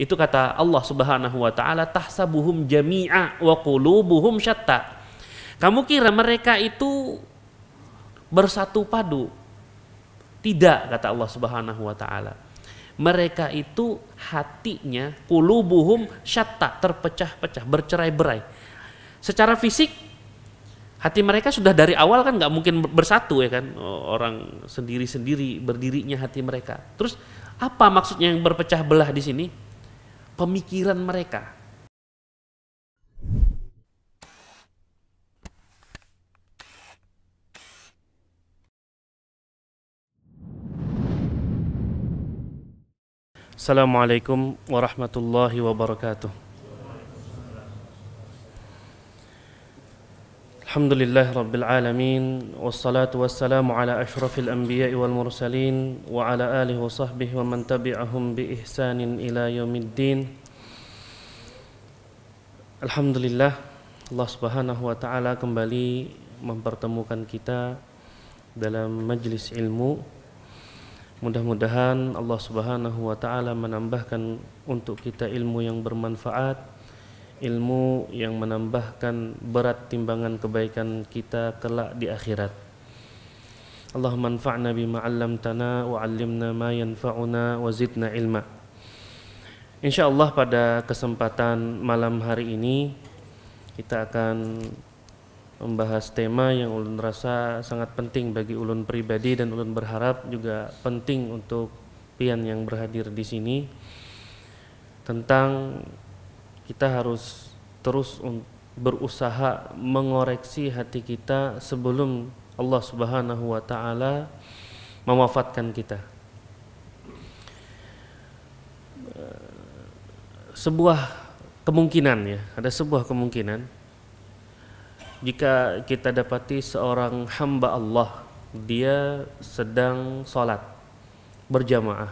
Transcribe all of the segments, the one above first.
Itu kata Allah Subhanahu wa taala tahsabuhum jami'a wa qulubuhum syatta. Kamu kira mereka itu bersatu padu? Tidak kata Allah Subhanahu wa taala. Mereka itu hatinya qulubuhum syatta, terpecah-pecah, bercerai-berai. Secara fisik hati mereka sudah dari awal kan nggak mungkin bersatu ya kan orang sendiri-sendiri berdirinya hati mereka terus apa maksudnya yang berpecah belah di sini pemikiran mereka. Assalamualaikum warahmatullahi wabarakatuh. الحمد لله رب العالمين والصلاة والسلام على أشرف الأنبياء والمرسلين وعلى آله وصحبه ومن تبعهم بإحسان إلى يوم الدين Alhamdulillah Allah subhanahu wa ta'ala kembali mempertemukan kita dalam majlis ilmu Mudah-mudahan Allah subhanahu wa ta'ala menambahkan untuk kita ilmu yang bermanfaat ilmu yang menambahkan berat timbangan kebaikan kita kelak di akhirat. Allahumma anfa'na bima 'allamtana wa 'allimna ma yanfa'una wa zidna ilma. Insyaallah pada kesempatan malam hari ini kita akan membahas tema yang ulun rasa sangat penting bagi ulun pribadi dan ulun berharap juga penting untuk pian yang berhadir di sini tentang kita harus terus berusaha mengoreksi hati kita sebelum Allah Subhanahu wa taala mewafatkan kita. Sebuah kemungkinan ya, ada sebuah kemungkinan jika kita dapati seorang hamba Allah dia sedang sholat berjamaah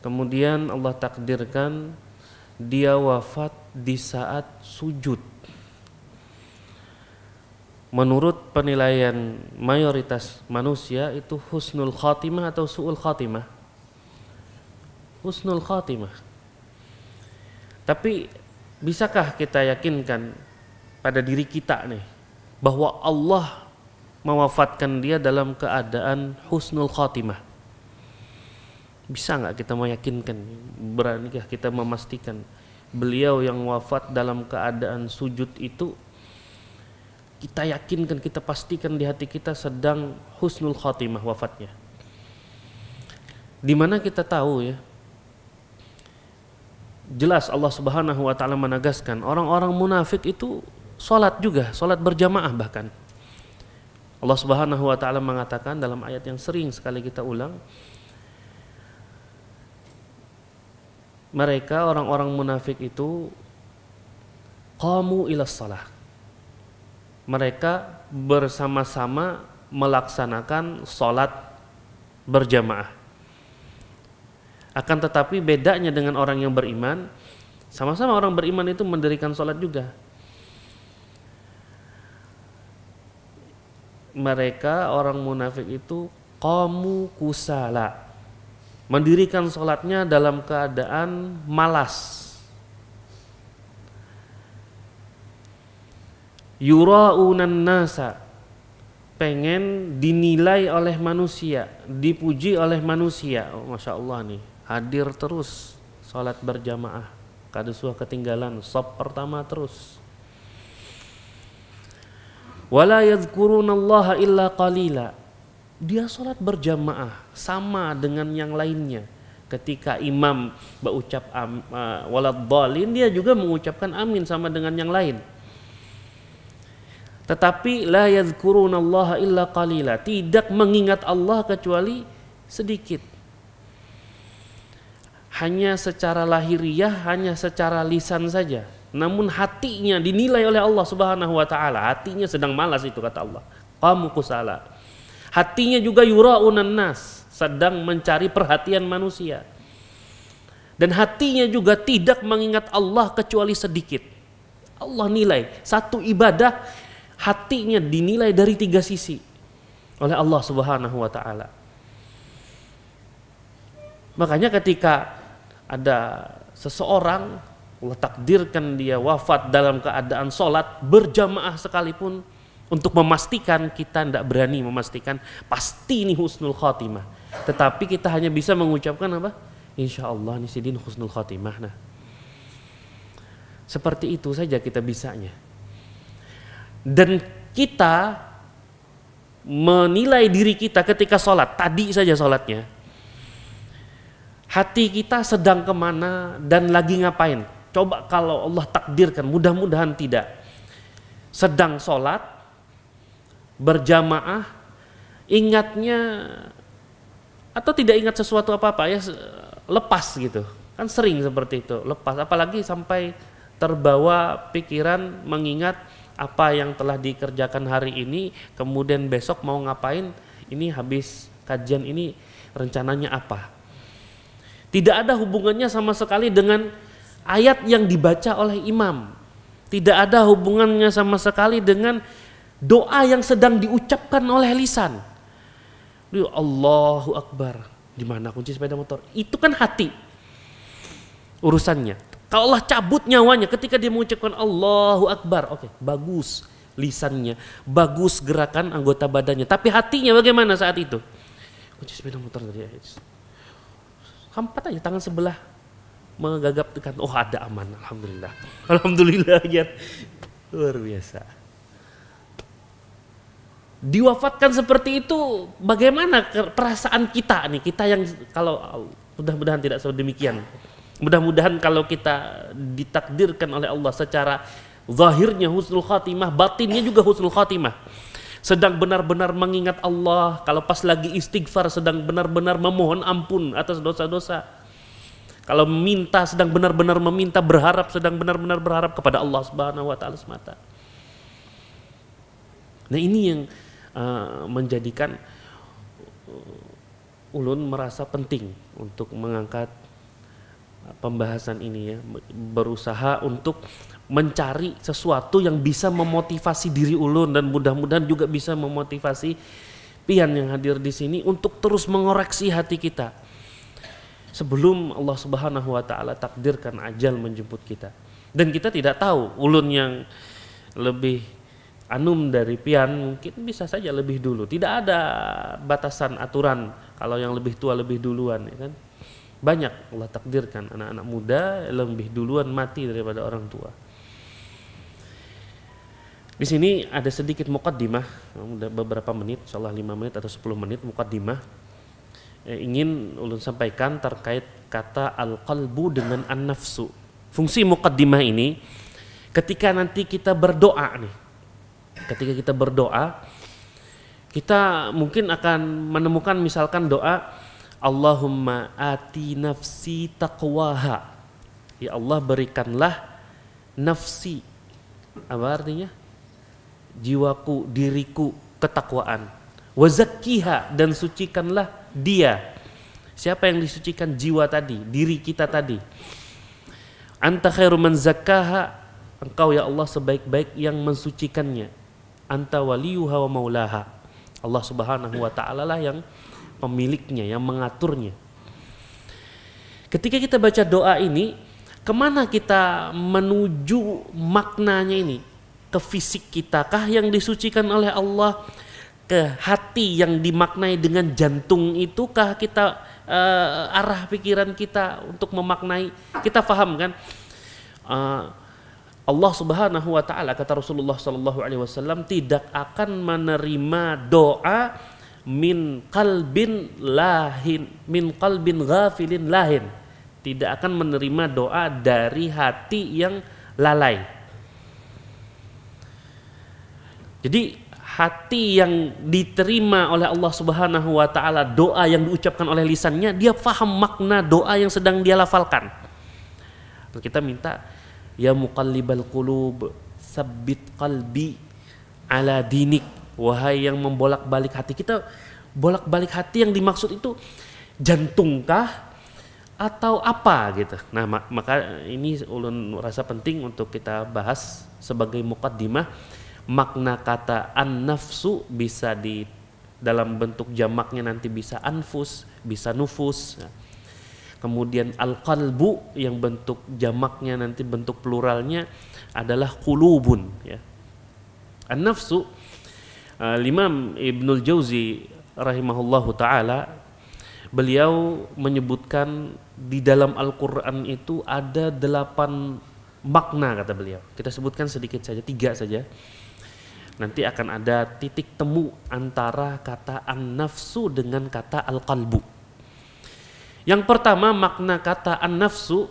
kemudian Allah takdirkan dia wafat di saat sujud. Menurut penilaian mayoritas manusia itu husnul khatimah atau su'ul khatimah. Husnul khatimah. Tapi bisakah kita yakinkan pada diri kita nih bahwa Allah mewafatkan dia dalam keadaan husnul khatimah? bisa nggak kita meyakinkan beranikah kita memastikan beliau yang wafat dalam keadaan sujud itu kita yakinkan kita pastikan di hati kita sedang husnul khatimah wafatnya dimana kita tahu ya jelas Allah subhanahu wa ta'ala menegaskan orang-orang munafik itu sholat juga sholat berjamaah bahkan Allah subhanahu wa ta'ala mengatakan dalam ayat yang sering sekali kita ulang mereka orang-orang munafik itu kamu ila salah. Mereka bersama-sama melaksanakan salat berjamaah. Akan tetapi bedanya dengan orang yang beriman, sama-sama orang beriman itu mendirikan salat juga. Mereka orang munafik itu kamu kusala mendirikan sholatnya dalam keadaan malas. Yura'unan nasa pengen dinilai oleh manusia, dipuji oleh manusia. Oh, Masya Allah nih, hadir terus sholat berjamaah. Kadesua ketinggalan, sop pertama terus. Wala yadhkurunallaha Allah illa qalila dia sholat berjamaah sama dengan yang lainnya ketika imam berucap eh, walad dalin dia juga mengucapkan amin sama dengan yang lain tetapi la yadhkurunallaha illa qalila tidak mengingat Allah kecuali sedikit hanya secara lahiriah hanya secara lisan saja namun hatinya dinilai oleh Allah Subhanahu wa taala hatinya sedang malas itu kata Allah kamu kusala Hatinya juga yuraunan nas, sedang mencari perhatian manusia. Dan hatinya juga tidak mengingat Allah kecuali sedikit. Allah nilai satu ibadah hatinya dinilai dari tiga sisi oleh Allah Subhanahu wa taala. Makanya ketika ada seseorang Allah takdirkan dia wafat dalam keadaan sholat berjamaah sekalipun untuk memastikan kita tidak berani memastikan pasti ini husnul khotimah. Tetapi kita hanya bisa mengucapkan apa? Insya Allah ini sidin husnul khotimah. Nah, seperti itu saja kita bisanya. Dan kita menilai diri kita ketika sholat, tadi saja sholatnya. Hati kita sedang kemana dan lagi ngapain. Coba kalau Allah takdirkan, mudah-mudahan tidak. Sedang sholat, berjamaah ingatnya atau tidak ingat sesuatu apa-apa ya lepas gitu. Kan sering seperti itu, lepas apalagi sampai terbawa pikiran mengingat apa yang telah dikerjakan hari ini, kemudian besok mau ngapain, ini habis kajian ini rencananya apa. Tidak ada hubungannya sama sekali dengan ayat yang dibaca oleh imam. Tidak ada hubungannya sama sekali dengan doa yang sedang diucapkan oleh lisan. Duh, Allahu Akbar. Di mana kunci sepeda motor? Itu kan hati urusannya. Kalau Allah cabut nyawanya ketika dia mengucapkan Allahu Akbar. Oke, okay, bagus lisannya, bagus gerakan anggota badannya, tapi hatinya bagaimana saat itu? Kunci sepeda motor tadi. Hampat aja tangan sebelah menggagap tekan. Oh, ada aman, alhamdulillah. Alhamdulillah ya. Luar biasa diwafatkan seperti itu bagaimana perasaan kita nih kita yang kalau mudah-mudahan tidak sedemikian mudah-mudahan kalau kita ditakdirkan oleh Allah secara zahirnya husnul khatimah batinnya juga husnul khatimah sedang benar-benar mengingat Allah kalau pas lagi istighfar sedang benar-benar memohon ampun atas dosa-dosa kalau minta sedang benar-benar meminta berharap sedang benar-benar berharap kepada Allah Subhanahu wa taala semata nah ini yang uh, menjadikan eh, ulun merasa penting untuk mengangkat pembahasan ini ya berusaha untuk mencari sesuatu yang bisa memotivasi diri ulun dan mudah-mudahan juga bisa memotivasi pian yang hadir di sini untuk terus mengoreksi hati kita sebelum Allah Subhanahu wa taala takdirkan ajal menjemput kita dan kita tidak tahu ulun yang lebih Anum dari Pian mungkin bisa saja lebih dulu. Tidak ada batasan aturan kalau yang lebih tua lebih duluan ya kan. Banyak Allah takdirkan anak-anak muda lebih duluan mati daripada orang tua. Di sini ada sedikit mukaddimah, beberapa menit, insyaallah 5 menit atau 10 menit mukaddimah eh, ingin ulun sampaikan terkait kata al-qalbu dengan an-nafsu. Fungsi mukaddimah ini ketika nanti kita berdoa nih ketika kita berdoa kita mungkin akan menemukan misalkan doa Allahumma ati nafsi taqwaha ya Allah berikanlah nafsi apa artinya jiwaku diriku ketakwaan wazakkiha dan sucikanlah dia siapa yang disucikan jiwa tadi diri kita tadi anta khairu man zakkaha engkau ya Allah sebaik-baik yang mensucikannya anta waliyuha wa maulaha. Allah Subhanahu wa taala lah yang pemiliknya, yang mengaturnya. Ketika kita baca doa ini, kemana kita menuju maknanya ini? Ke fisik kita kah yang disucikan oleh Allah? Ke hati yang dimaknai dengan jantung itukah kita uh, arah pikiran kita untuk memaknai? Kita faham kan? Uh, Allah Subhanahu wa taala kata Rasulullah sallallahu alaihi wasallam tidak akan menerima doa min kalbin lahin min qalbin ghafilin lahin tidak akan menerima doa dari hati yang lalai jadi hati yang diterima oleh Allah Subhanahu wa taala doa yang diucapkan oleh lisannya dia paham makna doa yang sedang dia lafalkan kita minta ya muqallibal qulub sabbit qalbi ala dinik wahai yang membolak-balik hati kita bolak-balik hati yang dimaksud itu jantungkah atau apa gitu. Nah, maka ini ulun rasa penting untuk kita bahas sebagai mukaddimah makna kata an-nafsu bisa di dalam bentuk jamaknya nanti bisa anfus, bisa nufus. Nah, kemudian al-qalbu yang bentuk jamaknya nanti bentuk pluralnya adalah kulubun ya an-nafsu uh, eh, Imam Ibnul Jauzi rahimahullahu taala beliau menyebutkan di dalam Al-Qur'an itu ada delapan makna kata beliau kita sebutkan sedikit saja tiga saja nanti akan ada titik temu antara kata an-nafsu dengan kata al-qalbu yang pertama makna kata an-nafsu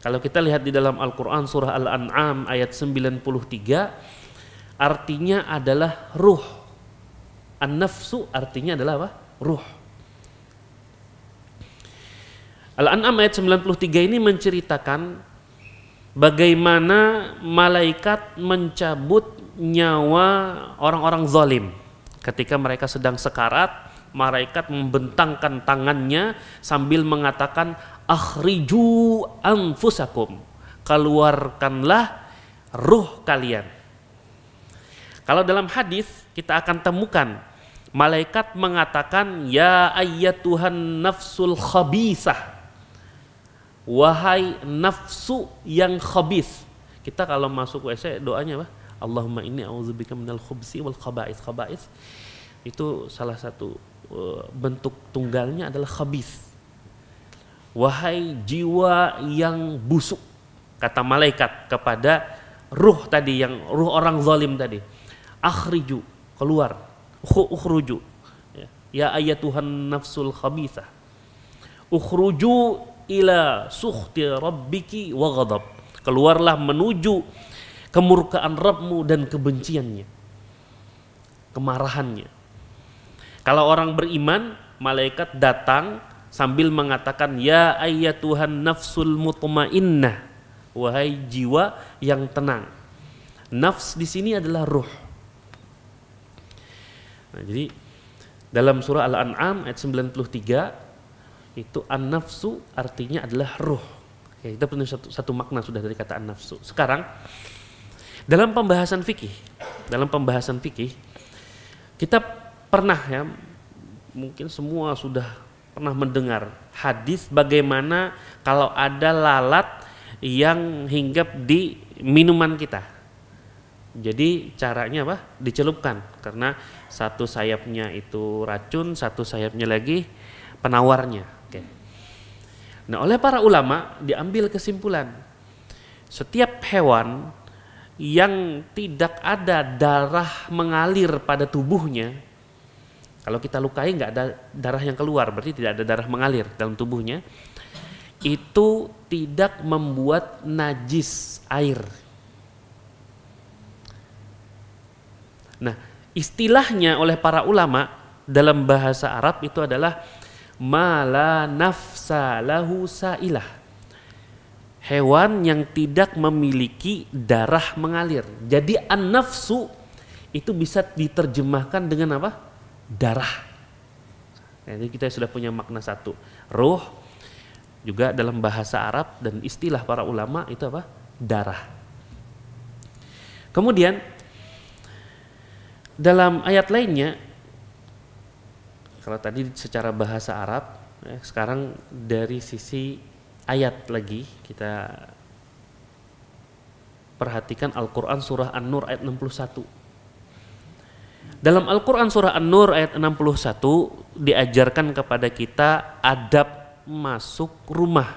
kalau kita lihat di dalam Al-Qur'an surah Al-An'am ayat 93 artinya adalah ruh. An-nafsu artinya adalah apa? Ruh. Al-An'am ayat 93 ini menceritakan bagaimana malaikat mencabut nyawa orang-orang zalim ketika mereka sedang sekarat malaikat membentangkan tangannya sambil mengatakan akhriju anfusakum keluarkanlah ruh kalian kalau dalam hadis kita akan temukan malaikat mengatakan ya ayat Tuhan nafsul khabisah wahai nafsu yang khabis kita kalau masuk WC doanya apa Allahumma inni a'udzubika minal khubsi wal khaba'is khaba'is itu salah satu Eh, bentuk tunggalnya adalah khabis. Wahai jiwa yang busuk, kata malaikat kepada ruh tadi yang ruh orang zalim tadi. Akhriju, keluar. Ukhruju. Ya, ya ayat Tuhan nafsul khabisa. Ukhruju ila sukhti rabbiki wa ghadab. Keluarlah menuju kemurkaan Rabbmu dan kebenciannya. Kemarahannya kalau orang beriman, malaikat datang sambil mengatakan ya ayat Tuhan nafsul mutmainnah. Wahai jiwa yang tenang. Nafs di sini adalah ruh. Nah, jadi dalam surah Al-An'am ayat 93 itu an-nafsu artinya adalah ruh. Ya, kita punya satu, satu makna sudah dari kata an nafsu. Sekarang dalam pembahasan fikih, dalam pembahasan fikih kita pernah ya mungkin semua sudah pernah mendengar hadis bagaimana kalau ada lalat yang hinggap di minuman kita. Jadi caranya apa? Dicelupkan karena satu sayapnya itu racun, satu sayapnya lagi penawarnya. Oke. Nah, oleh para ulama diambil kesimpulan setiap hewan yang tidak ada darah mengalir pada tubuhnya kalau kita lukai nggak ada darah yang keluar, berarti tidak ada darah mengalir dalam tubuhnya. Itu tidak membuat najis air. Nah, istilahnya oleh para ulama dalam bahasa Arab itu adalah mala nafsa lahu sailah. Hewan yang tidak memiliki darah mengalir. Jadi an-nafsu itu bisa diterjemahkan dengan apa? darah. Nah, jadi kita sudah punya makna satu. Ruh juga dalam bahasa Arab dan istilah para ulama itu apa? Darah. Kemudian dalam ayat lainnya kalau tadi secara bahasa Arab eh, sekarang dari sisi ayat lagi kita perhatikan Al-Qur'an surah An-Nur ayat 61 dalam Al-Quran surah An-Nur ayat 61 diajarkan kepada kita adab masuk rumah.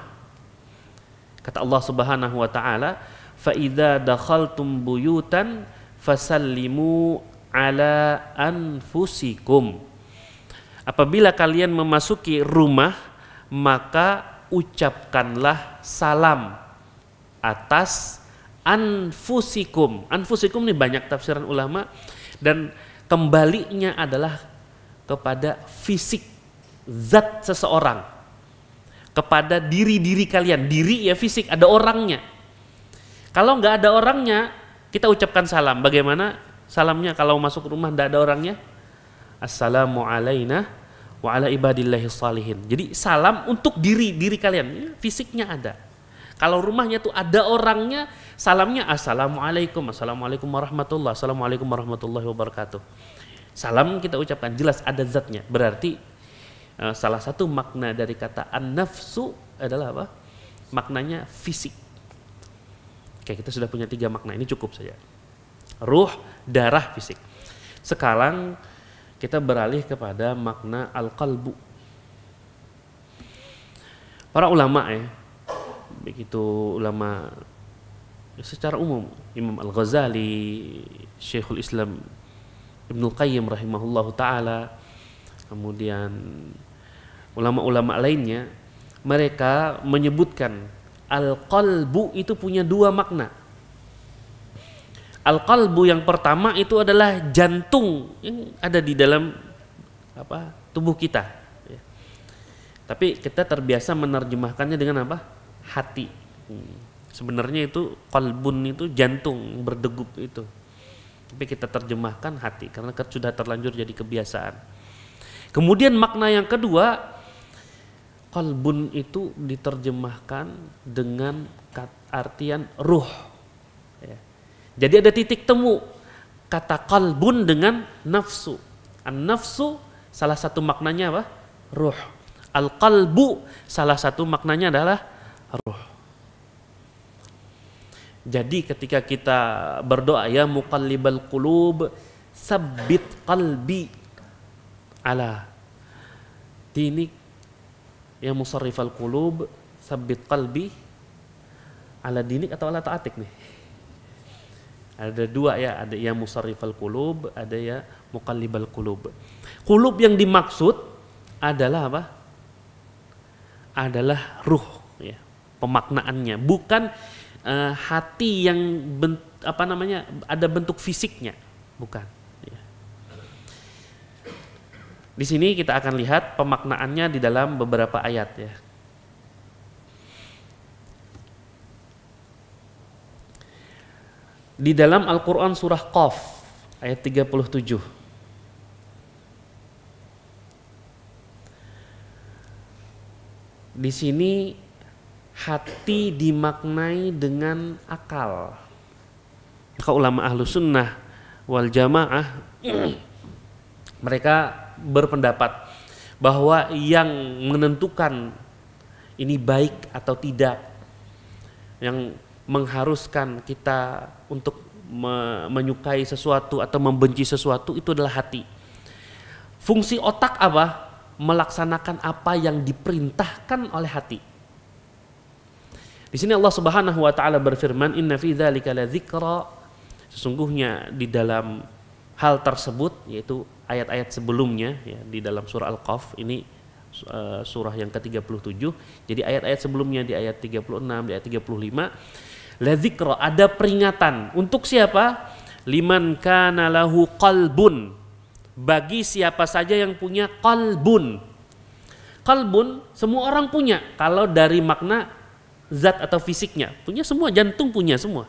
Kata Allah Subhanahu wa taala, "Faidza dakhaltum buyutan fasallimu ala anfusikum." Apabila kalian memasuki rumah, maka ucapkanlah salam atas anfusikum. Anfusikum ini banyak tafsiran ulama dan Kembalinya adalah kepada fisik zat seseorang. Kepada diri-diri kalian. Diri ya fisik, ada orangnya. Kalau nggak ada orangnya, kita ucapkan salam. Bagaimana salamnya kalau masuk rumah nggak ada orangnya? Assalamu alaikum wa ala ibadillahi salihin. Jadi salam untuk diri diri kalian, fisiknya ada. Kalau rumahnya tuh ada orangnya, salamnya assalamualaikum, assalamualaikum warahmatullah, assalamualaikum warahmatullahi wabarakatuh. Salam kita ucapkan jelas ada zatnya. Berarti eh, salah satu makna dari kata an-nafsu adalah apa? Maknanya fisik. Oke, kita sudah punya tiga makna ini cukup saja. Ruh, darah, fisik. Sekarang kita beralih kepada makna al-qalbu. Para ulama ya, begitu ulama secara umum Imam Al-Ghazali, Syekhul Islam Ibnu Qayyim rahimahullah taala, kemudian ulama-ulama lainnya, mereka menyebutkan al-qalbu itu punya dua makna. Al-qalbu yang pertama itu adalah jantung yang ada di dalam apa? tubuh kita. Tapi kita terbiasa menerjemahkannya dengan apa? hati. Hmm. Sebenarnya itu kolbun itu jantung berdegup itu. Tapi kita terjemahkan hati karena sudah terlanjur jadi kebiasaan. Kemudian makna yang kedua kolbun itu diterjemahkan dengan artian ruh. Ya. Jadi ada titik temu kata kolbun dengan nafsu. An nafsu salah satu maknanya apa? Ruh. Al qalbu salah satu maknanya adalah Roh. Jadi ketika kita berdoa ya muqallibal qulub sabit qalbi ala dinik ya musarrifal qulub sabit qalbi ala dinik atau ala taatik nih. Ada dua ya, ada ya musarrifal qulub, ada ya muqallibal qulub. Qulub yang dimaksud adalah apa? Adalah ruh ya pemaknaannya, bukan uh, hati yang bent, apa namanya ada bentuk fisiknya, bukan. Ya. Di sini kita akan lihat pemaknaannya di dalam beberapa ayat ya. Di dalam Al-Quran surah Qaf ayat 37. Di sini hati dimaknai dengan akal. Kau ulama ahlu sunnah wal jamaah mereka berpendapat bahwa yang menentukan ini baik atau tidak yang mengharuskan kita untuk me menyukai sesuatu atau membenci sesuatu itu adalah hati. Fungsi otak apa? Melaksanakan apa yang diperintahkan oleh hati. Di sini Allah Subhanahu wa taala berfirman, "Inna fi dzalika ladzikra." Sesungguhnya di dalam hal tersebut yaitu ayat-ayat sebelumnya ya di dalam surah Al-Qaf ini uh, surah yang ke-37. Jadi ayat-ayat sebelumnya di ayat 36, di ayat 35 ladzikra ada peringatan untuk siapa? Liman kana lahu qalbun. Bagi siapa saja yang punya qalbun. Qalbun semua orang punya kalau dari makna zat atau fisiknya, punya semua, jantung punya semua.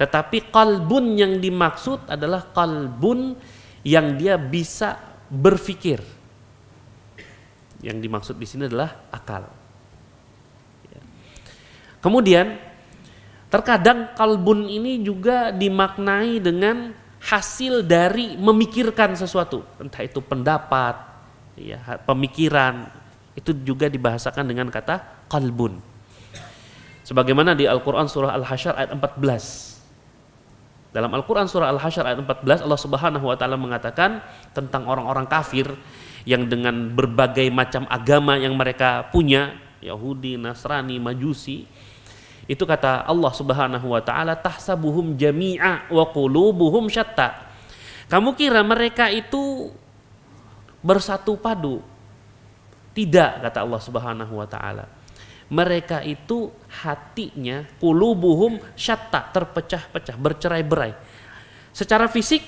Tetapi kalbun yang dimaksud adalah kalbun yang dia bisa berpikir. Yang dimaksud di sini adalah akal. Ya. Kemudian terkadang kalbun ini juga dimaknai dengan hasil dari memikirkan sesuatu, entah itu pendapat, ya, pemikiran, itu juga dibahasakan dengan kata kalbun. Sebagaimana di Al-Qur'an surah Al-Hasyr ayat 14. Dalam Al-Qur'an surah Al-Hasyr ayat 14 Allah Subhanahu wa taala mengatakan tentang orang-orang kafir yang dengan berbagai macam agama yang mereka punya, Yahudi, Nasrani, Majusi, itu kata Allah Subhanahu wa taala tahsabuhum jami'a wa qulubuhum syatta. Kamu kira mereka itu bersatu padu? Tidak kata Allah Subhanahu wa taala mereka itu hatinya kulubuhum syatta terpecah-pecah bercerai-berai secara fisik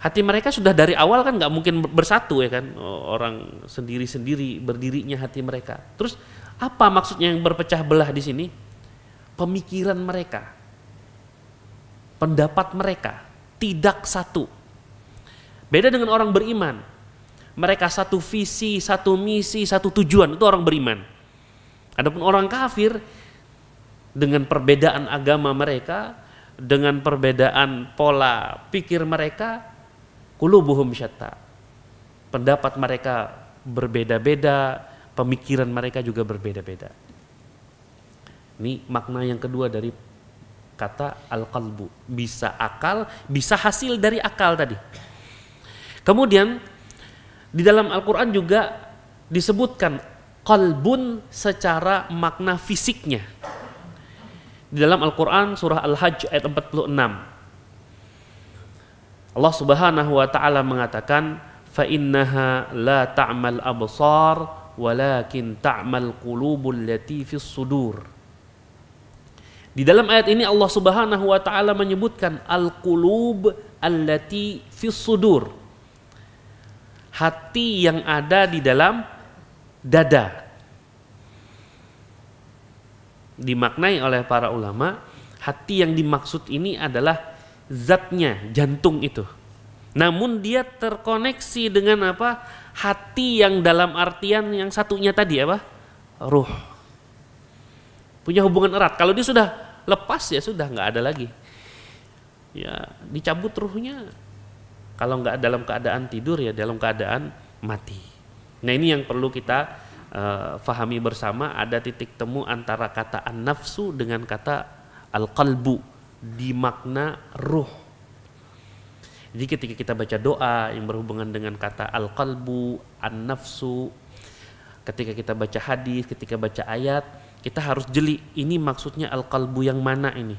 hati mereka sudah dari awal kan nggak mungkin bersatu ya kan orang sendiri-sendiri berdirinya hati mereka terus apa maksudnya yang berpecah belah di sini pemikiran mereka pendapat mereka tidak satu beda dengan orang beriman mereka satu visi satu misi satu tujuan itu orang beriman Adapun orang kafir dengan perbedaan agama mereka, dengan perbedaan pola pikir mereka, kulubuhum syatta. Pendapat mereka berbeda-beda, pemikiran mereka juga berbeda-beda. Ini makna yang kedua dari kata al-qalbu. Bisa akal, bisa hasil dari akal tadi. Kemudian di dalam Al-Qur'an juga disebutkan kolbun secara makna fisiknya. Di dalam Al-Quran surah Al-Hajj ayat 46. Allah subhanahu wa ta'ala mengatakan, فَإِنَّهَا لَا تَعْمَلْ أَبْصَارِ وَلَكِنْ تَعْمَلْ قُلُوبُ الَّتِي فِي الصُّدُورِ Di dalam ayat ini Allah subhanahu wa ta'ala menyebutkan Al-Qulub Al-Lati fis sudur Hati yang ada di dalam dada. Dimaknai oleh para ulama, hati yang dimaksud ini adalah zatnya, jantung itu. Namun dia terkoneksi dengan apa? Hati yang dalam artian yang satunya tadi apa? Ruh. Punya hubungan erat. Kalau dia sudah lepas ya sudah nggak ada lagi. Ya dicabut ruhnya. Kalau nggak dalam keadaan tidur ya dalam keadaan mati. Nah ini yang perlu kita uh, fahami bersama ada titik temu antara kata an-nafsu dengan kata al-qalbu di makna ruh. Jadi ketika kita baca doa yang berhubungan dengan kata al-qalbu, an-nafsu, ketika kita baca hadis, ketika baca ayat, kita harus jeli ini maksudnya al-qalbu yang mana ini.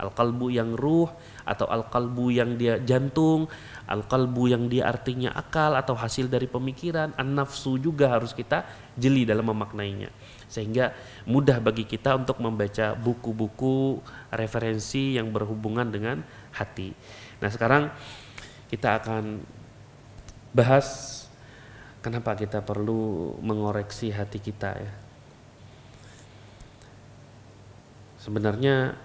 Al-qalbu yang ruh atau al-qalbu yang dia jantung, al-qalbu yang dia artinya akal atau hasil dari pemikiran, an-nafsu juga harus kita jeli dalam memaknainya. Sehingga mudah bagi kita untuk membaca buku-buku referensi yang berhubungan dengan hati. Nah, sekarang kita akan bahas kenapa kita perlu mengoreksi hati kita ya. Sebenarnya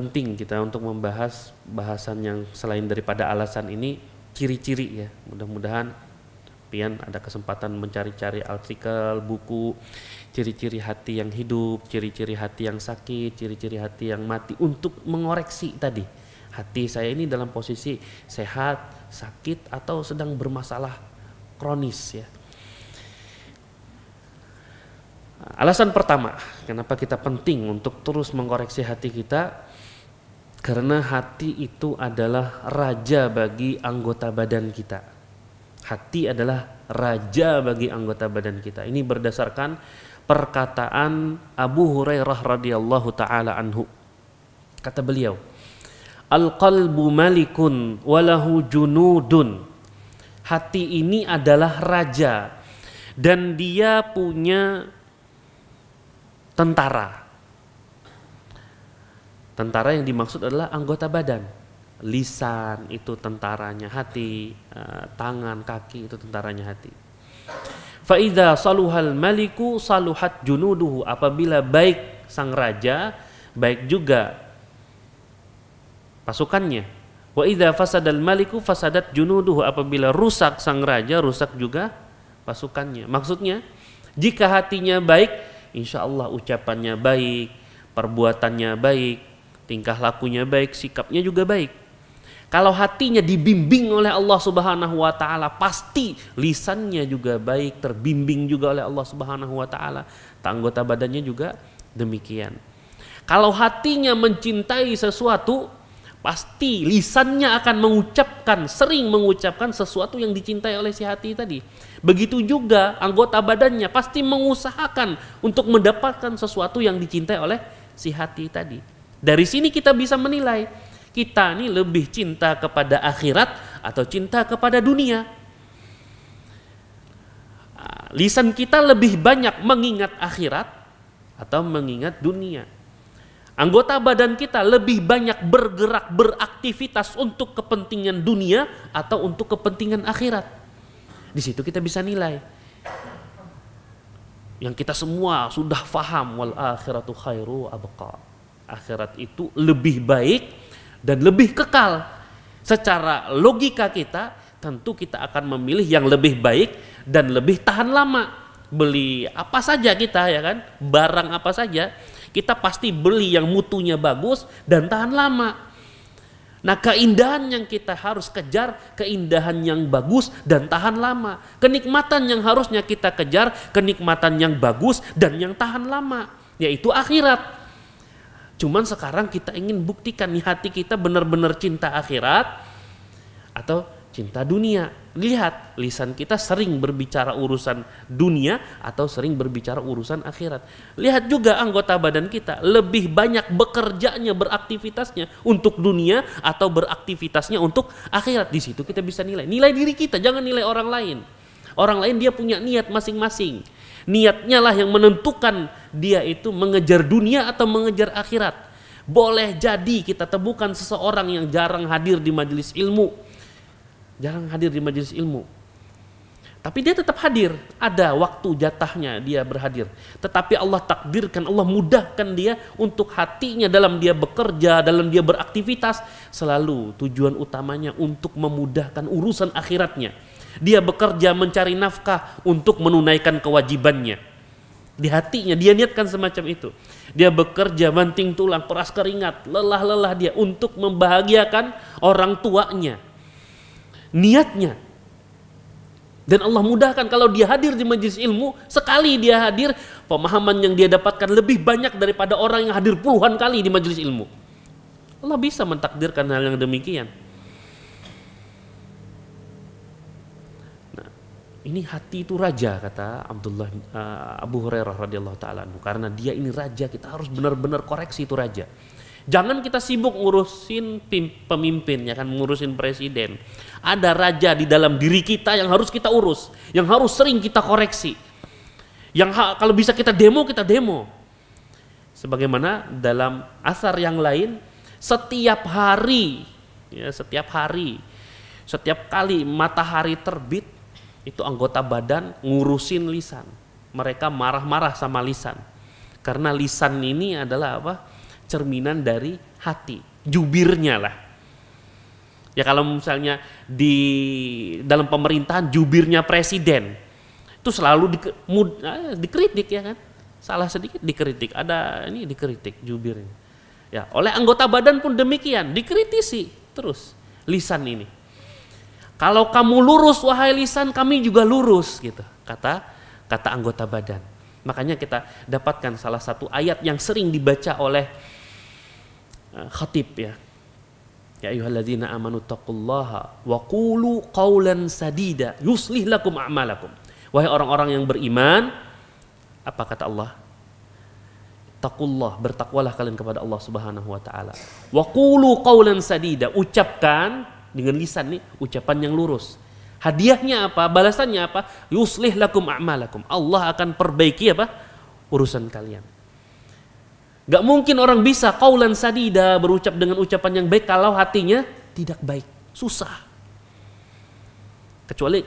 penting kita untuk membahas bahasan yang selain daripada alasan ini ciri-ciri ya. Mudah-mudahan pian ada kesempatan mencari-cari artikel, buku, ciri-ciri hati yang hidup, ciri-ciri hati yang sakit, ciri-ciri hati yang mati untuk mengoreksi tadi. Hati saya ini dalam posisi sehat, sakit atau sedang bermasalah kronis ya. Alasan pertama, kenapa kita penting untuk terus mengoreksi hati kita karena hati itu adalah raja bagi anggota badan kita. Hati adalah raja bagi anggota badan kita. Ini berdasarkan perkataan Abu Hurairah radhiyallahu taala anhu. Kata beliau, "Al-qalbu malikun walahu junudun." Hati ini adalah raja dan dia punya tentara. Tentara yang dimaksud adalah anggota badan. Lisan itu tentaranya hati, eh, tangan, kaki itu tentaranya hati. Faida saluhal maliku saluhat junuduhu. Apabila baik sang raja, baik juga pasukannya. Wa idza fasadal maliku fasadat junuduhu. Apabila rusak sang raja, rusak juga pasukannya. Maksudnya, jika hatinya baik, insya Allah ucapannya baik, perbuatannya baik, tingkah lakunya baik, sikapnya juga baik. Kalau hatinya dibimbing oleh Allah Subhanahu wa taala, pasti lisannya juga baik, terbimbing juga oleh Allah Subhanahu wa taala. Anggota badannya juga demikian. Kalau hatinya mencintai sesuatu, pasti lisannya akan mengucapkan, sering mengucapkan sesuatu yang dicintai oleh si hati tadi. Begitu juga anggota badannya pasti mengusahakan untuk mendapatkan sesuatu yang dicintai oleh si hati tadi. Dari sini kita bisa menilai kita ini lebih cinta kepada akhirat atau cinta kepada dunia. Ah, lisan kita lebih banyak mengingat akhirat atau mengingat dunia. Anggota badan kita lebih banyak bergerak beraktivitas untuk kepentingan dunia atau untuk kepentingan akhirat. Di situ kita bisa nilai. Yang kita semua sudah faham wal akhiratu khairu abqa akhirat itu lebih baik dan lebih kekal. Secara logika kita, tentu kita akan memilih yang lebih baik dan lebih tahan lama. Beli apa saja kita ya kan, barang apa saja, kita pasti beli yang mutunya bagus dan tahan lama. Nah keindahan yang kita harus kejar, keindahan yang bagus dan tahan lama. Kenikmatan yang harusnya kita kejar, kenikmatan yang bagus dan yang tahan lama. Yaitu akhirat. Cuman sekarang kita ingin buktikan nih hati kita benar-benar cinta akhirat atau cinta dunia. Lihat, lisan kita sering berbicara urusan dunia atau sering berbicara urusan akhirat. Lihat juga anggota badan kita, lebih banyak bekerjanya, beraktivitasnya untuk dunia atau beraktivitasnya untuk akhirat. Di situ kita bisa nilai. Nilai diri kita, jangan nilai orang lain. Orang lain dia punya niat masing-masing Niatnya lah yang menentukan dia itu mengejar dunia atau mengejar akhirat. Boleh jadi kita temukan seseorang yang jarang hadir di majelis ilmu. Jarang hadir di majelis ilmu. Tapi dia tetap hadir, ada waktu jatahnya dia berhadir. Tetapi Allah takdirkan, Allah mudahkan dia untuk hatinya dalam dia bekerja, dalam dia beraktivitas. Selalu tujuan utamanya untuk memudahkan urusan akhiratnya dia bekerja mencari nafkah untuk menunaikan kewajibannya. Di hatinya dia niatkan semacam itu. Dia bekerja banting tulang, peras keringat, lelah-lelah dia untuk membahagiakan orang tuanya. Niatnya. Dan Allah mudahkan kalau dia hadir di majelis ilmu, sekali dia hadir, pemahaman yang dia dapatkan lebih banyak daripada orang yang hadir puluhan kali di majelis ilmu. Allah bisa mentakdirkan hal yang demikian. ini hati itu raja kata Abdullah uh, Abu Hurairah radhiyallahu taala karena dia ini raja kita harus benar-benar koreksi itu raja. Jangan kita sibuk ngurusin pemimpin ya kan ngurusin presiden. Ada raja di dalam diri kita yang harus kita urus, yang harus sering kita koreksi. Yang kalau bisa kita demo, kita demo. Sebagaimana dalam asar yang lain, setiap hari ya setiap hari, setiap kali matahari terbit itu anggota badan ngurusin lisan. Mereka marah-marah sama lisan. Karena lisan ini adalah apa? cerminan dari hati, jubirnya lah. Ya kalau misalnya di dalam pemerintahan jubirnya presiden itu selalu di, mud, eh, dikritik ya kan. Salah sedikit dikritik, ada ini dikritik jubirnya. Ya, oleh anggota badan pun demikian, dikritisi terus lisan ini. Kalau kamu lurus wahai lisan kami juga lurus gitu kata kata anggota badan. Makanya kita dapatkan salah satu ayat yang sering dibaca oleh eh, khatib ya. Ya ayyuhalladzina amanu taqullaha wa qulu qawlan sadida yuslih lakum a'malakum. Wahai orang-orang yang beriman, apa kata Allah? Takullah, bertakwalah kalian kepada Allah Subhanahu wa taala. Wa qulu qawlan sadida, ucapkan dengan lisan nih ucapan yang lurus. Hadiahnya apa? Balasannya apa? Yuslih lakum a'malakum. Allah akan perbaiki apa? urusan kalian. Gak mungkin orang bisa kaulan sadida berucap dengan ucapan yang baik kalau hatinya tidak baik. Susah. Kecuali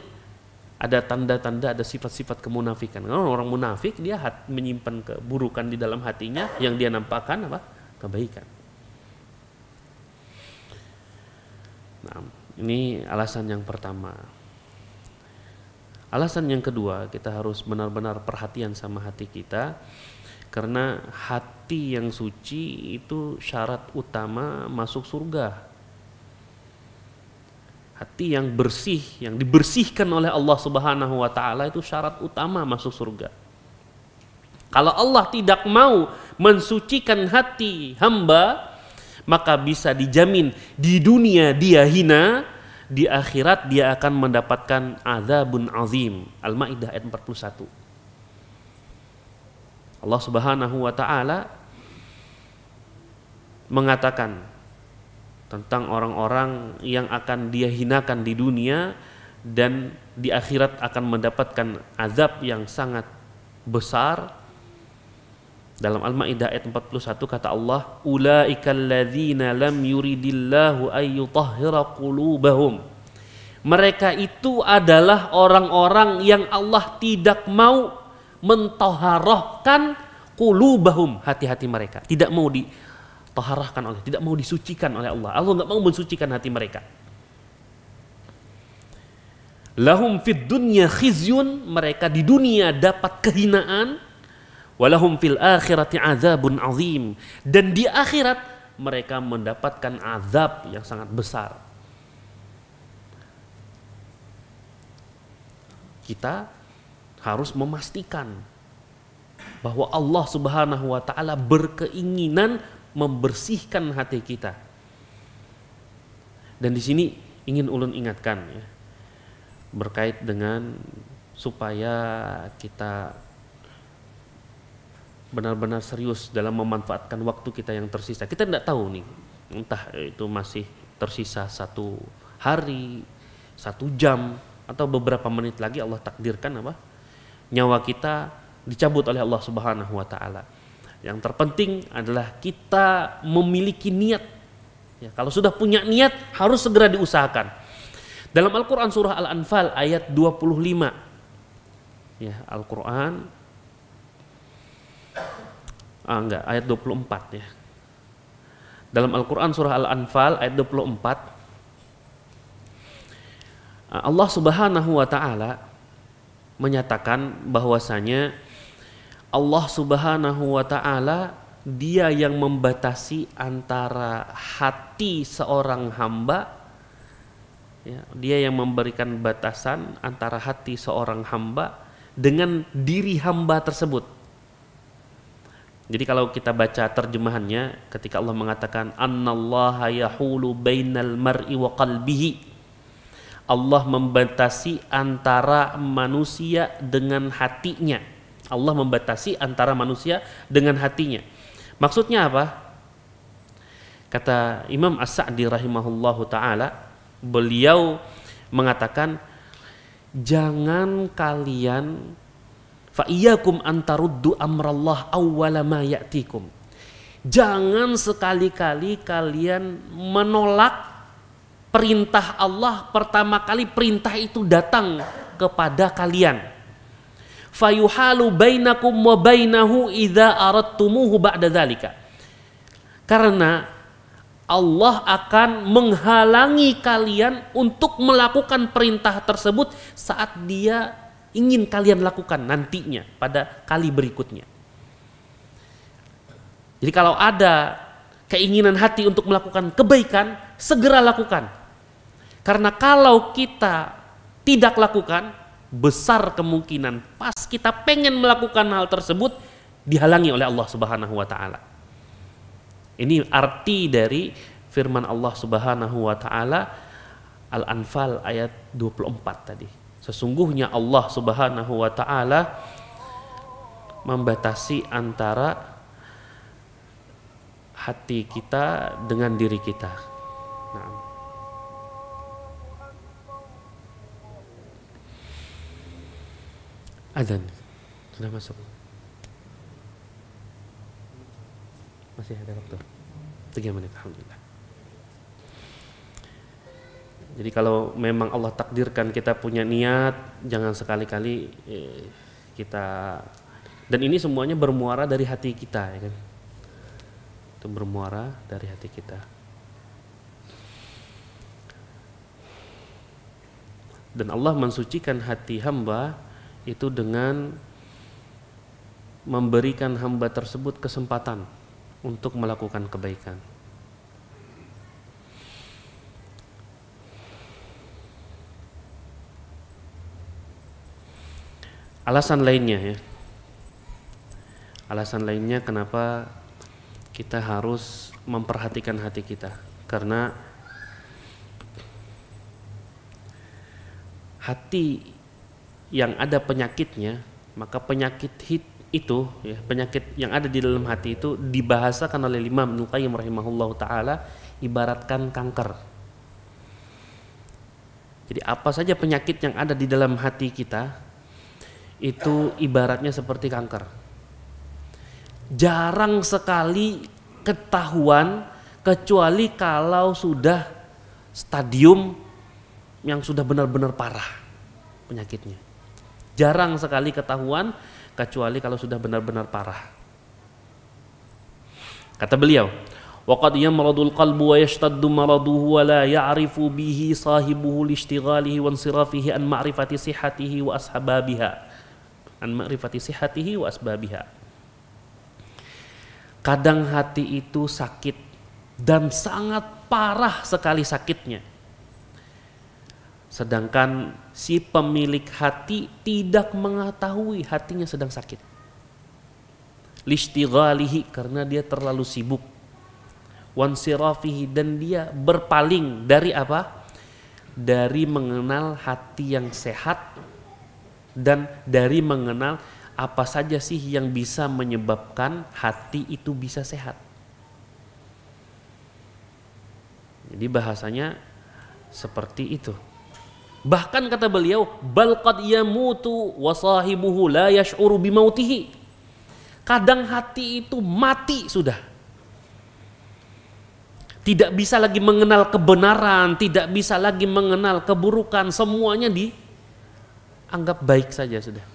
ada tanda-tanda, ada sifat-sifat kemunafikan. Kalau orang munafik dia menyimpan keburukan di dalam hatinya yang dia nampakkan apa? kebaikan. Nah, ini alasan yang pertama. Alasan yang kedua, kita harus benar-benar perhatian sama hati kita karena hati yang suci itu syarat utama masuk surga. Hati yang bersih, yang dibersihkan oleh Allah Subhanahu wa taala itu syarat utama masuk surga. Kalau Allah tidak mau mensucikan hati hamba, maka bisa dijamin di dunia dia hina, di akhirat dia akan mendapatkan azabun azim. Al-Maidah ayat 41. Allah Subhanahu wa taala mengatakan tentang orang-orang yang akan dia hinakan di dunia dan di akhirat akan mendapatkan azab yang sangat besar dalam Al-Maidah ayat 41 kata Allah, "Ulaikal ladzina lam yuridillahu ayyutahhira qulubahum." Mereka itu adalah orang-orang yang Allah tidak mau mentoharohkan kulubahum hati-hati mereka. Tidak mau ditoharahkan oleh, tidak mau disucikan oleh Allah. Allah nggak mau mensucikan hati mereka. Lahum fid dunya khizyun, mereka di dunia dapat kehinaan, Walahum fil akhirati azabun azim. Dan di akhirat mereka mendapatkan azab yang sangat besar. Kita harus memastikan bahwa Allah Subhanahu wa taala berkeinginan membersihkan hati kita. Dan di sini ingin ulun ingatkan ya berkait dengan supaya kita benar-benar serius dalam memanfaatkan waktu kita yang tersisa. Kita tidak tahu nih, entah itu masih tersisa satu hari, satu jam, atau beberapa menit lagi Allah takdirkan apa nyawa kita dicabut oleh Allah Subhanahu Wa Taala. Yang terpenting adalah kita memiliki niat. Ya, kalau sudah punya niat harus segera diusahakan. Dalam Al-Quran surah Al-Anfal ayat 25. Ya, Al-Quran ah, enggak ayat 24 ya dalam Al-Quran surah Al-Anfal ayat 24 ah, Allah subhanahu wa ta'ala menyatakan bahwasanya Allah subhanahu wa ta'ala dia yang membatasi antara hati seorang hamba ya, dia yang memberikan batasan antara hati seorang hamba dengan diri hamba tersebut jadi kalau kita baca terjemahannya ketika Allah mengatakan annallaha yahulu bainal mar'i wa qalbihi Allah membatasi antara manusia dengan hatinya. Allah membatasi antara manusia dengan hatinya. Maksudnya apa? Kata Imam As-Sa'di rahimahullahu taala, beliau mengatakan jangan kalian Fa'iyakum antaruddu amrallah awwala ma ya'tikum. Jangan sekali-kali kalian menolak perintah Allah pertama kali perintah itu datang kepada kalian. Fayuhalu bainakum wa bainahu idza aradtumuhu ba'da dzalika. Karena Allah akan menghalangi kalian untuk melakukan perintah tersebut saat dia ingin kalian lakukan nantinya pada kali berikutnya. Jadi kalau ada keinginan hati untuk melakukan kebaikan, segera lakukan. Karena kalau kita tidak lakukan, besar kemungkinan pas kita pengen melakukan hal tersebut dihalangi oleh Allah Subhanahu wa taala. Ini arti dari firman Allah Subhanahu wa taala Al-Anfal ayat 24 tadi. Sesungguhnya Allah Subhanahu wa taala membatasi antara hati kita dengan diri kita. Nah. Adzan sudah masuk. Masih ada waktu. Tiga menit, alhamdulillah. Jadi kalau memang Allah takdirkan kita punya niat, jangan sekali-kali eh, kita dan ini semuanya bermuara dari hati kita ya kan. Itu bermuara dari hati kita. Dan Allah mensucikan hati hamba itu dengan memberikan hamba tersebut kesempatan untuk melakukan kebaikan. Alasan lainnya ya. Alasan lainnya kenapa kita harus memperhatikan hati kita karena hati yang ada penyakitnya maka penyakit hit itu ya penyakit yang ada di dalam hati itu dibahasakan oleh Imam Ibnu yang rahimahullah taala ibaratkan kanker. Jadi apa saja penyakit yang ada di dalam hati kita itu ibaratnya seperti kanker. Jarang sekali ketahuan kecuali kalau sudah stadium yang sudah benar-benar parah penyakitnya. Jarang sekali ketahuan kecuali kalau sudah benar-benar parah. Kata beliau, وقد يمرض القلب ويشتد مرضه ولا يعرف به صاحبه لاشتغاله وانصرافه عن معرفة صحته وأسبابها an ma'rifati sihatihi wa asbabiha. Kadang hati itu sakit dan sangat parah sekali sakitnya. Sedangkan si pemilik hati tidak mengetahui hatinya sedang sakit. Lishtighalihi karena dia terlalu sibuk. Wansirafihi dan dia berpaling dari apa? Dari mengenal hati yang sehat dan dari mengenal apa saja sih yang bisa menyebabkan hati itu bisa sehat. Jadi bahasanya seperti itu. Bahkan kata beliau, balqad yamutu sahibuhu la yash'uru bimautihi. Kadang hati itu mati sudah. Tidak bisa lagi mengenal kebenaran, tidak bisa lagi mengenal keburukan, semuanya di anggap baik saja sudah.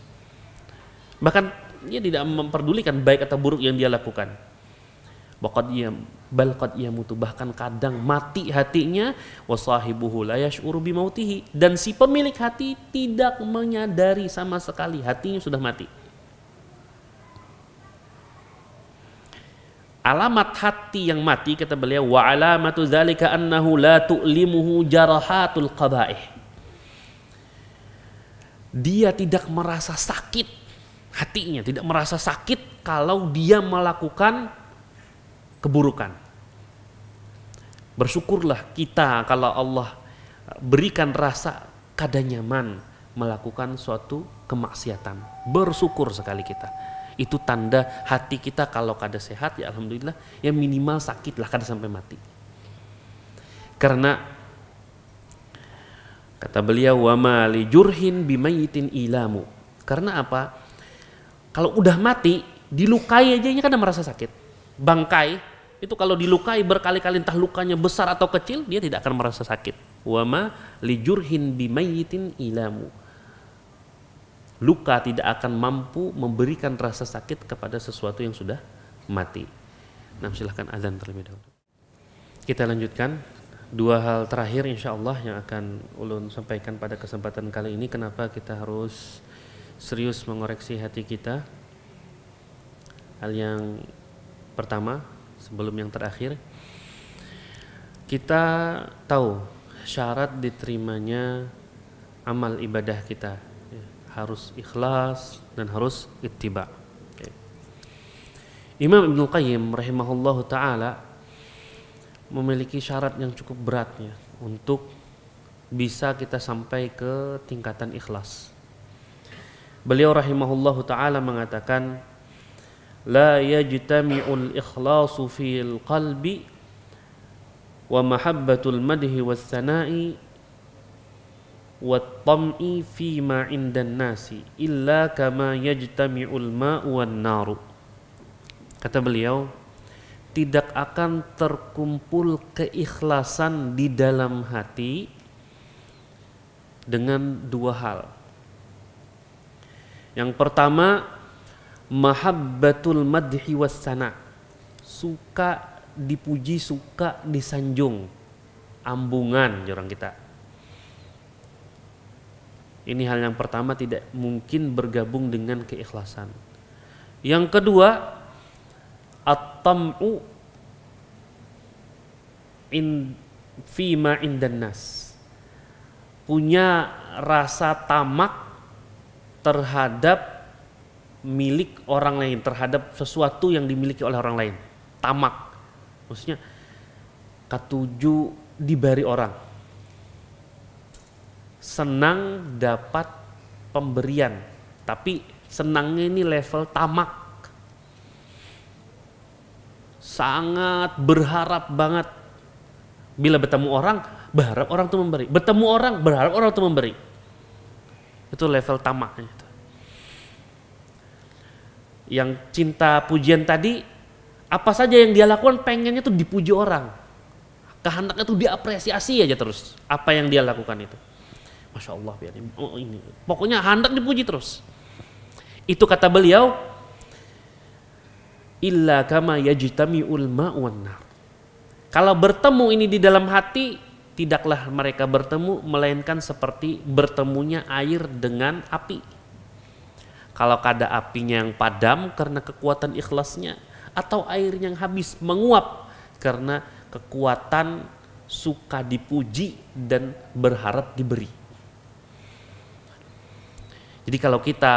Bahkan dia tidak memperdulikan baik atau buruk yang dia lakukan. Bahkan ia ya, balqad ia bahkan kadang mati hatinya wasahibuhu la yash'uru bimautihi dan si pemilik hati tidak menyadari sama sekali hatinya sudah mati. Alamat hati yang mati kata beliau wa alamatu zalika annahu la tu'limuhu jarahatul qaba'ih dia tidak merasa sakit hatinya tidak merasa sakit kalau dia melakukan keburukan bersyukurlah kita kalau Allah berikan rasa kada nyaman melakukan suatu kemaksiatan bersyukur sekali kita itu tanda hati kita kalau kada sehat ya alhamdulillah ya minimal sakitlah kada sampai mati karena Kata beliau wama li jurhin bimayitin ilamu. Karena apa? Kalau udah mati, dilukai aja ini kan merasa sakit. Bangkai itu kalau dilukai berkali-kali entah lukanya besar atau kecil, dia tidak akan merasa sakit. Wama li jurhin bimayitin ilamu. Luka tidak akan mampu memberikan rasa sakit kepada sesuatu yang sudah mati. Nah, silahkan azan terlebih dahulu. Kita lanjutkan dua hal terakhir insya Allah yang akan ulun sampaikan pada kesempatan kali ini kenapa kita harus serius mengoreksi hati kita hal yang pertama sebelum yang terakhir kita tahu syarat diterimanya amal ibadah kita ya, harus ikhlas dan harus ittiba ya. Imam Ibn Qayyim rahimahullahu taala memiliki syarat yang cukup beratnya untuk bisa kita sampai ke tingkatan ikhlas. Beliau rahimahullahu taala mengatakan la yajtami'ul ikhlasu fil qalbi wa mahabbatul madhi was sana'i wat tam'i fi ma indan nasi illa kama yajtami'ul ma'u wan naru. Kata beliau, tidak akan terkumpul keikhlasan di dalam hati dengan dua hal. Yang pertama, mahabbatul madhi wassana. Suka dipuji, suka disanjung. Ambungan ya orang kita. Ini hal yang pertama tidak mungkin bergabung dengan keikhlasan. Yang kedua, at-tam'u in fima indan nas punya rasa tamak terhadap milik orang lain terhadap sesuatu yang dimiliki oleh orang lain tamak maksudnya katuju diberi orang senang dapat pemberian tapi senangnya ini level tamak sangat berharap banget bila bertemu orang berharap orang tuh memberi bertemu orang berharap orang tuh memberi itu level tamaknya itu yang cinta pujian tadi apa saja yang dia lakukan pengennya tuh dipuji orang kehendaknya tuh diapresiasi aja terus apa yang dia lakukan itu masya Allah biar oh ini pokoknya hendak dipuji terus itu kata beliau illa kama yajtami'ul ma'u Kalau bertemu ini di dalam hati, tidaklah mereka bertemu melainkan seperti bertemunya air dengan api. Kalau kada apinya yang padam karena kekuatan ikhlasnya atau air yang habis menguap karena kekuatan suka dipuji dan berharap diberi. Jadi kalau kita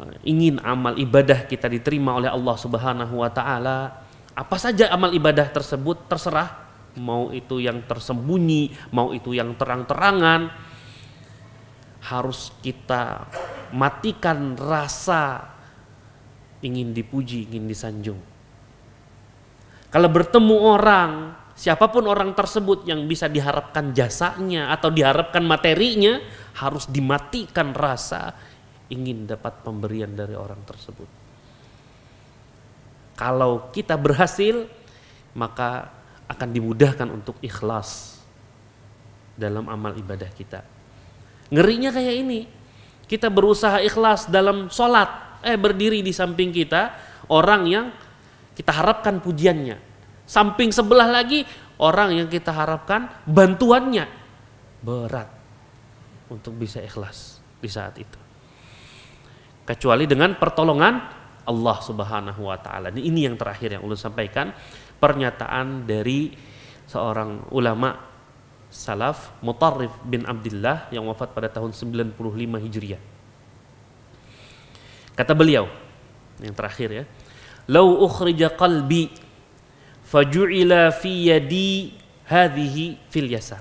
Eh, ingin amal ibadah kita diterima oleh Allah Subhanahu wa taala, apa saja amal ibadah tersebut terserah mau itu yang tersembunyi, mau itu yang terang-terangan harus kita matikan rasa ingin dipuji, ingin disanjung. Kalau bertemu orang, siapapun orang tersebut yang bisa diharapkan jasanya atau diharapkan materinya harus dimatikan rasa ingin dapat pemberian dari orang tersebut. Kalau kita berhasil, maka akan dimudahkan untuk ikhlas dalam amal ibadah kita. Ngerinya kayak ini, kita berusaha ikhlas dalam sholat, eh berdiri di samping kita orang yang kita harapkan pujiannya. Samping sebelah lagi orang yang kita harapkan bantuannya berat untuk bisa ikhlas di saat itu kecuali dengan pertolongan Allah Subhanahu wa taala. Ini yang terakhir yang Allah sampaikan, pernyataan dari seorang ulama salaf Mutarrif bin Abdullah yang wafat pada tahun 95 Hijriah. Kata beliau yang terakhir ya, "Lau ukhrija qalbi faju'ila fi yadi hadhihi fil yasar."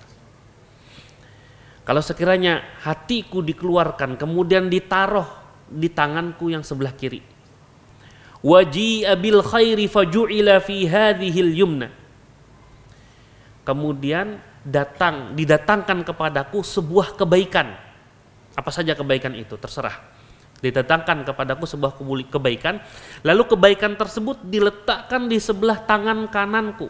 Kalau sekiranya hatiku dikeluarkan kemudian ditaruh di tanganku yang sebelah kiri. Waji'a bil khairi faju'ila fi hadhil yumna. Kemudian datang didatangkan kepadaku sebuah kebaikan. Apa saja kebaikan itu terserah. Didatangkan kepadaku sebuah kebaikan, lalu kebaikan tersebut diletakkan di sebelah tangan kananku.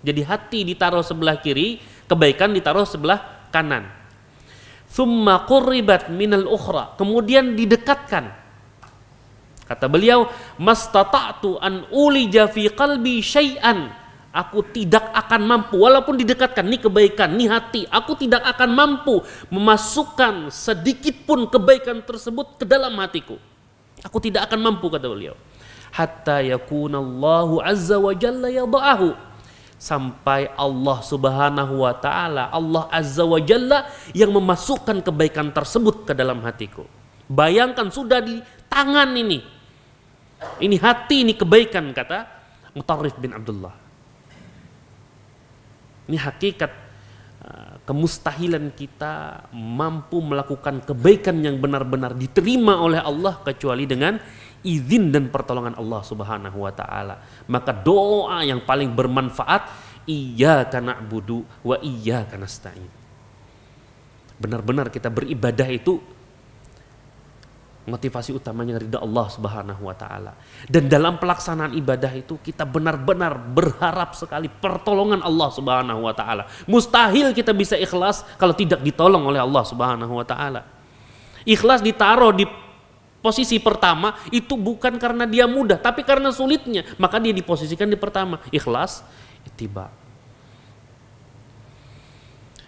Jadi hati ditaruh sebelah kiri, kebaikan ditaruh sebelah kanan. Thumma qurribat minal ukhra. Kemudian didekatkan. Kata beliau, mastata'tu an ulija fi qalbi syai'an. Aku tidak akan mampu walaupun didekatkan nih kebaikan, nih hati. Aku tidak akan mampu memasukkan sedikit pun kebaikan tersebut ke dalam hatiku. Aku tidak akan mampu kata beliau. Hatta yakunallahu azza wa jalla yada'ahu sampai Allah Subhanahu wa taala, Allah Azza wa Jalla yang memasukkan kebaikan tersebut ke dalam hatiku. Bayangkan sudah di tangan ini. Ini hati ini kebaikan kata Mutarrif bin Abdullah. Ini hakikat uh, kemustahilan kita mampu melakukan kebaikan yang benar-benar diterima oleh Allah kecuali dengan izin dan pertolongan Allah Subhanahu wa taala. Maka doa yang paling bermanfaat iya karena budu wa iya karena stain. Benar-benar kita beribadah itu motivasi utamanya ridha Allah Subhanahu wa taala. Dan dalam pelaksanaan ibadah itu kita benar-benar berharap sekali pertolongan Allah Subhanahu wa taala. Mustahil kita bisa ikhlas kalau tidak ditolong oleh Allah Subhanahu wa taala. Ikhlas ditaruh di posisi pertama itu bukan karena dia mudah, tapi karena sulitnya. Maka dia diposisikan di pertama. Ikhlas, tiba.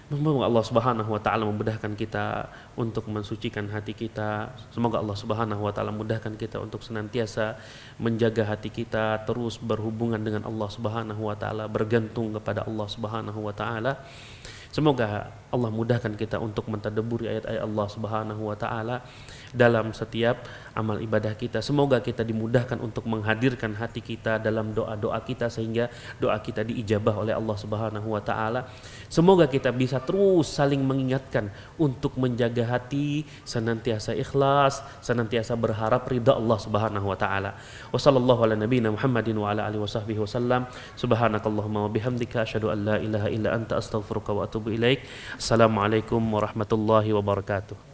Semoga Allah Subhanahu wa taala memudahkan kita untuk mensucikan hati kita. Semoga Allah Subhanahu wa taala mudahkan kita untuk senantiasa menjaga hati kita terus berhubungan dengan Allah Subhanahu wa taala, bergantung kepada Allah Subhanahu wa taala. Semoga Allah mudahkan kita untuk mentadaburi ayat-ayat Allah Subhanahu wa taala dalam setiap amal ibadah kita. Semoga kita dimudahkan untuk menghadirkan hati kita dalam doa-doa kita sehingga doa kita diijabah oleh Allah Subhanahu wa taala. Semoga kita bisa terus saling mengingatkan untuk menjaga hati senantiasa ikhlas, senantiasa berharap ridha Allah Subhanahu wa taala. Wassallallahu ala nabiyina Muhammadin wa ala alihi wasahbihi wasallam. Subhanakallahumma wa bihamdika asyhadu an la ilaha illa anta astaghfiruka wa atubu ilaik. Assalamualaikum warahmatullahi wabarakatuh.